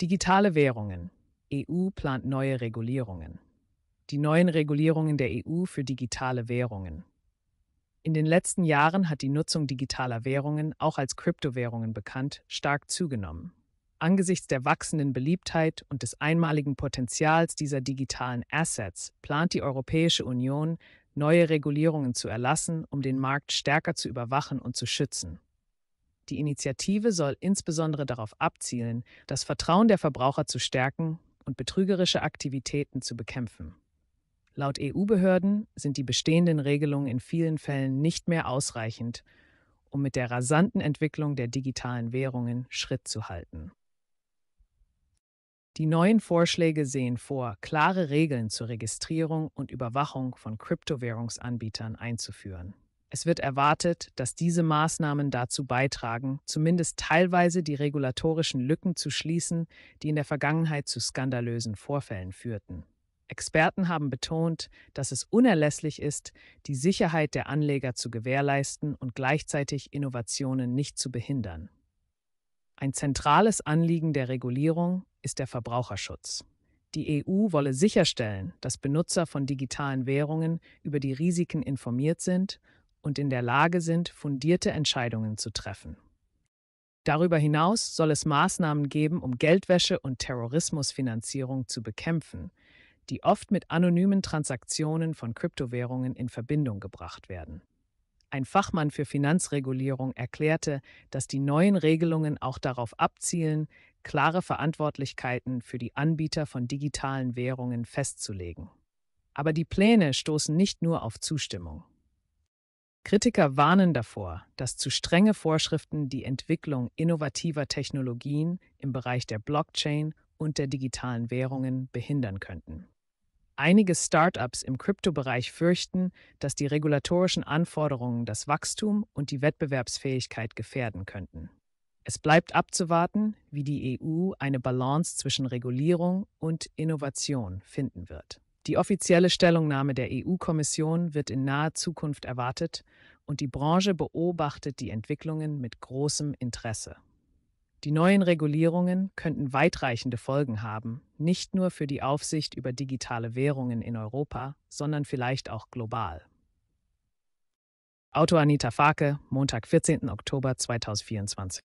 Digitale Währungen. EU plant neue Regulierungen. Die neuen Regulierungen der EU für digitale Währungen. In den letzten Jahren hat die Nutzung digitaler Währungen, auch als Kryptowährungen bekannt, stark zugenommen. Angesichts der wachsenden Beliebtheit und des einmaligen Potenzials dieser digitalen Assets plant die Europäische Union, neue Regulierungen zu erlassen, um den Markt stärker zu überwachen und zu schützen. Die Initiative soll insbesondere darauf abzielen, das Vertrauen der Verbraucher zu stärken und betrügerische Aktivitäten zu bekämpfen. Laut EU-Behörden sind die bestehenden Regelungen in vielen Fällen nicht mehr ausreichend, um mit der rasanten Entwicklung der digitalen Währungen Schritt zu halten. Die neuen Vorschläge sehen vor, klare Regeln zur Registrierung und Überwachung von Kryptowährungsanbietern einzuführen. Es wird erwartet, dass diese Maßnahmen dazu beitragen, zumindest teilweise die regulatorischen Lücken zu schließen, die in der Vergangenheit zu skandalösen Vorfällen führten. Experten haben betont, dass es unerlässlich ist, die Sicherheit der Anleger zu gewährleisten und gleichzeitig Innovationen nicht zu behindern. Ein zentrales Anliegen der Regulierung ist der Verbraucherschutz. Die EU wolle sicherstellen, dass Benutzer von digitalen Währungen über die Risiken informiert sind und in der Lage sind, fundierte Entscheidungen zu treffen. Darüber hinaus soll es Maßnahmen geben, um Geldwäsche und Terrorismusfinanzierung zu bekämpfen, die oft mit anonymen Transaktionen von Kryptowährungen in Verbindung gebracht werden. Ein Fachmann für Finanzregulierung erklärte, dass die neuen Regelungen auch darauf abzielen, klare Verantwortlichkeiten für die Anbieter von digitalen Währungen festzulegen. Aber die Pläne stoßen nicht nur auf Zustimmung. Kritiker warnen davor, dass zu strenge Vorschriften die Entwicklung innovativer Technologien im Bereich der Blockchain und der digitalen Währungen behindern könnten. Einige Start-ups im Kryptobereich fürchten, dass die regulatorischen Anforderungen das Wachstum und die Wettbewerbsfähigkeit gefährden könnten. Es bleibt abzuwarten, wie die EU eine Balance zwischen Regulierung und Innovation finden wird. Die offizielle Stellungnahme der EU-Kommission wird in naher Zukunft erwartet und die Branche beobachtet die Entwicklungen mit großem Interesse. Die neuen Regulierungen könnten weitreichende Folgen haben, nicht nur für die Aufsicht über digitale Währungen in Europa, sondern vielleicht auch global. Auto Anita Farke, Montag, 14. Oktober 2024.